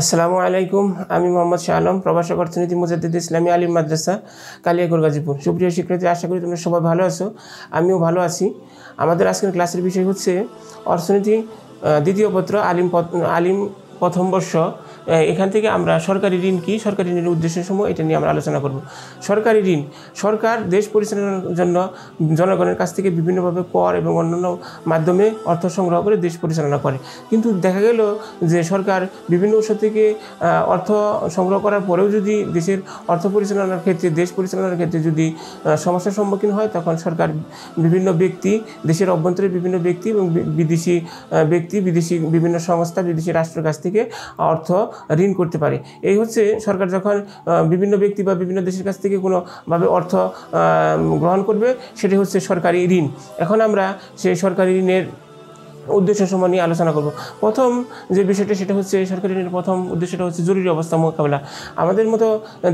আসসালামু আলাইকুম আমি মোহাম্মদ শাহ আলম প্রবাসক অর্থনীতি মুজাদ্দিদ ইসলামী আলিম মাদ্রাসা কালিয়াকুর গাজীপুর সুপ্রিয় শিক্ষার্থী আশা করি তোমরা সবাই ভালো আছো আমিও ভালো আছি আমাদের আজকের ক্লাসের বিষয় হচ্ছে অর্থনীতি দ্বিতীয় পত্র আলিম আলিম প্রথম বর্ষ এখান থেকে আমরা সরকারি ঋণ কি সরকারি ঋণের উদ্দেশ্য সময় এটা নিয়ে আমরা আলোচনা করব সরকারি ঋণ সরকার দেশ পরিচালনার জন্য জনগণের কাছ থেকে বিভিন্নভাবে কর এবং অন্যান্য মাধ্যমে অর্থ সংগ্রহ করে দেশ পরিচালনা করে কিন্তু দেখা গেল যে সরকার বিভিন্ন উৎস থেকে অর্থ সংগ্রহ করার পরেও যদি দেশের অর্থ পরিচালনার ক্ষেত্রে দেশ পরিচালনার ক্ষেত্রে যদি সমস্যার সম্মুখীন হয় তখন সরকার বিভিন্ন ব্যক্তি দেশের অভ্যন্তরে বিভিন্ন ব্যক্তি এবং বিদেশি ব্যক্তি বিদেশি বিভিন্ন সংস্থা বিদেশি রাষ্ট্রের কাছ থেকে অর্থ ঋণ করতে পারে এই হচ্ছে সরকার যখন বিভিন্ন ব্যক্তি বা বিভিন্ন দেশের কাছ থেকে কোনোভাবে অর্থ গ্রহণ করবে সেটি হচ্ছে সরকারি ঋণ এখন আমরা সেই সরকারি ঋণের উদ্দেশ্য সময় নিয়ে আলোচনা করব প্রথম যে বিষয়টা সেটা হচ্ছে সরকারি ঋণের প্রথম উদ্দেশ্যটা হচ্ছে জরুরি অবস্থা মোকাবেলা আমাদের মতো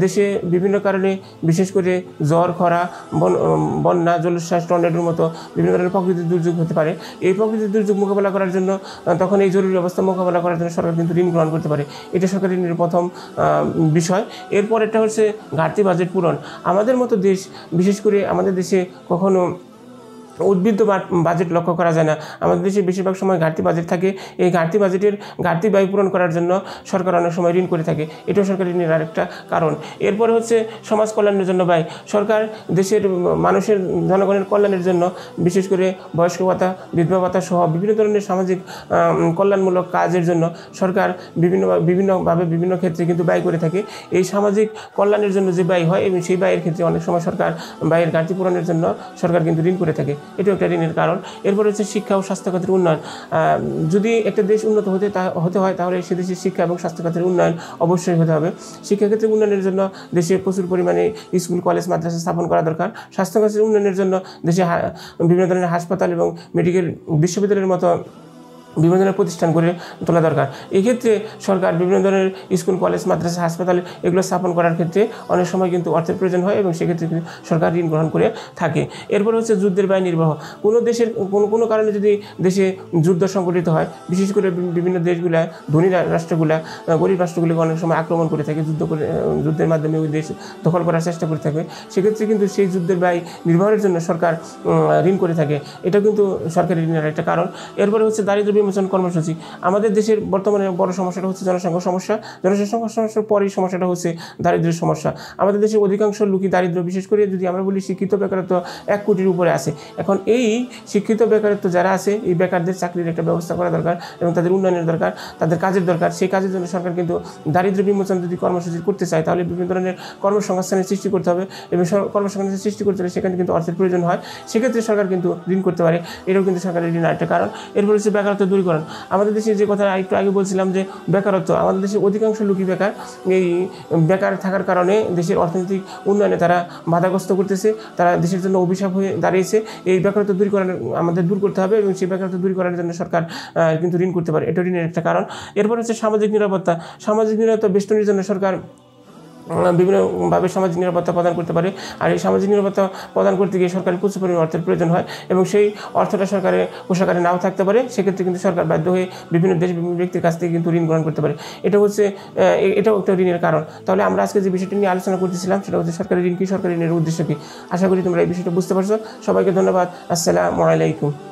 দেশে বিভিন্ন কারণে বিশেষ করে জ্বর খরা বন্যা জলোচ্ছ্বাস টর্নেডোর মতো বিভিন্ন ধরনের প্রকৃতির দুর্যোগ হতে পারে এই প্রকৃতির দুর্যোগ মোকাবেলা করার জন্য তখন এই জরুরি অবস্থা মোকাবেলা করার জন্য সরকার কিন্তু ঋণ গ্রহণ করতে পারে এটা সরকারি ঋণের প্রথম বিষয় এরপর এটা হচ্ছে ঘাটতি বাজেট পূরণ আমাদের মতো দেশ বিশেষ করে আমাদের দেশে কখনো উদ্বৃত্ত বাজেট লক্ষ্য করা যায় না আমাদের দেশে বেশিরভাগ সময় ঘাটতি বাজেট থাকে এই ঘাটতি বাজেটের ঘাটতি ব্যয় পূরণ করার জন্য সরকার অনেক সময় ঋণ করে থাকে এটাও সরকার ঋণের আরেকটা কারণ এরপরে হচ্ছে সমাজ কল্যাণের জন্য ব্যয় সরকার দেশের মানুষের জনগণের কল্যাণের জন্য বিশেষ করে বয়স্ক ভাতা বিধবা ভাতা সহ বিভিন্ন ধরনের সামাজিক কল্যাণমূলক কাজের জন্য সরকার বিভিন্ন বিভিন্নভাবে বিভিন্ন ক্ষেত্রে কিন্তু ব্যয় করে থাকে এই সামাজিক কল্যাণের জন্য যে ব্যয় হয় এবং সেই ব্যয়ের ক্ষেত্রে অনেক সময় সরকার ব্যয়ের ঘাটতি পূরণের জন্য সরকার কিন্তু ঋণ করে থাকে এটাও একটা ঋণের কারণ এরপরে হচ্ছে শিক্ষা ও স্বাস্থ্য খাতের উন্নয়ন যদি একটা দেশ উন্নত হতে হতে হয় তাহলে সে দেশের শিক্ষা এবং স্বাস্থ্য খাতের উন্নয়ন অবশ্যই হতে হবে শিক্ষাক্ষেত্রে উন্নয়নের জন্য দেশে প্রচুর পরিমাণে স্কুল কলেজ মাদ্রাসা স্থাপন করা দরকার স্বাস্থ্য খাতের উন্নয়নের জন্য দেশে বিভিন্ন ধরনের হাসপাতাল এবং মেডিকেল বিশ্ববিদ্যালয়ের মতো বিভিন্ন ধরনের প্রতিষ্ঠান গড়ে তোলা দরকার এক্ষেত্রে সরকার বিভিন্ন ধরনের স্কুল কলেজ মাদ্রাসা হাসপাতাল এগুলো স্থাপন করার ক্ষেত্রে অনেক সময় কিন্তু অর্থের প্রয়োজন হয় এবং সেক্ষেত্রে সরকার ঋণ গ্রহণ করে থাকে এরপর হচ্ছে যুদ্ধের ব্যয় নির্বাহ কোনো দেশের কোনো কোনো কারণে যদি দেশে যুদ্ধ সংগঠিত হয় বিশেষ করে বিভিন্ন দেশগুলো ধনী রাষ্ট্রগুলা গরিব রাষ্ট্রগুলিকে অনেক সময় আক্রমণ করে থাকে যুদ্ধ করে যুদ্ধের মাধ্যমে ওই দেশ দখল করার চেষ্টা করে থাকে সেক্ষেত্রে কিন্তু সেই যুদ্ধের ব্যয় নির্বাহের জন্য সরকার ঋণ করে থাকে এটা কিন্তু সরকারি ঋণের একটা কারণ এরপরে হচ্ছে দারিদ্র বিমোচন কর্মসূচি আমাদের দেশের বর্তমানে বড় সমস্যাটা হচ্ছে জনসংখ্যা সমস্যা জনসংখ্যা সমস্যার পরেই সমস্যাটা হচ্ছে দারিদ্র্য সমস্যা আমাদের দেশের অধিকাংশ লোকই দারিদ্র বিশেষ করে যদি আমরা বলি শিক্ষিত বেকারত্ব এক কোটির উপরে আছে এখন এই শিক্ষিত বেকারত্ব যারা আছে এই বেকারদের চাকরির একটা ব্যবস্থা করা দরকার এবং তাদের উন্নয়নের দরকার তাদের কাজের দরকার সেই কাজের জন্য সরকার কিন্তু দারিদ্র বিমোচন যদি কর্মসূচি করতে চায় তাহলে বিভিন্ন ধরনের কর্মসংস্থানের সৃষ্টি করতে হবে এবং কর্মসংস্থানের সৃষ্টি করতে হলে সেখানে কিন্তু অর্থের প্রয়োজন হয় সেক্ষেত্রে সরকার কিন্তু ঋণ করতে পারে এটাও কিন্তু সরকারের ঋণ একটা কারণ এরপর হচ্ছে বেকারত্ব করেন আমাদের দেশে যে কথা একটু আগে বলছিলাম যে বেকারত্ব আমাদের দেশে অধিকাংশ লোকই বেকার এই বেকার থাকার কারণে দেশের অর্থনৈতিক উন্নয়নে তারা বাধাগ্রস্ত করতেছে তারা দেশের জন্য অভিশাপ হয়ে দাঁড়িয়েছে এই বেকারত্ব দূরীকরণ আমাদের দূর করতে হবে এবং সেই বেকারত্ব দূরীকরণের জন্য সরকার কিন্তু ঋণ করতে পারে এটা ঋণের একটা কারণ এরপর হচ্ছে সামাজিক নিরাপত্তা সামাজিক নিরাপত্তা বেষ্টনীর জন্য সরকার বিভিন্নভাবে সামাজিক নিরাপত্তা প্রদান করতে পারে আর এই সামাজিক নিরাপত্তা প্রদান করতে গিয়ে সরকারের কিছু পরিমাণ অর্থের প্রয়োজন হয় এবং সেই অর্থটা সরকারের কোষাগারে নাও থাকতে পারে সেক্ষেত্রে কিন্তু সরকার বাধ্য হয়ে বিভিন্ন দেশ বিভিন্ন ব্যক্তির কাছ থেকে কিন্তু ঋণ গ্রহণ করতে পারে এটা হচ্ছে এটাও একটা ঋণের কারণ তাহলে আমরা আজকে যে বিষয়টি নিয়ে আলোচনা করতেছিলাম সেটা হচ্ছে সরকারি ঋণ কি সরকারি ঋণের উদ্দেশ্য কি আশা করি তোমরা এই বিষয়টা বুঝতে পারছো সবাইকে ধন্যবাদ আসসালামু আলাইকুম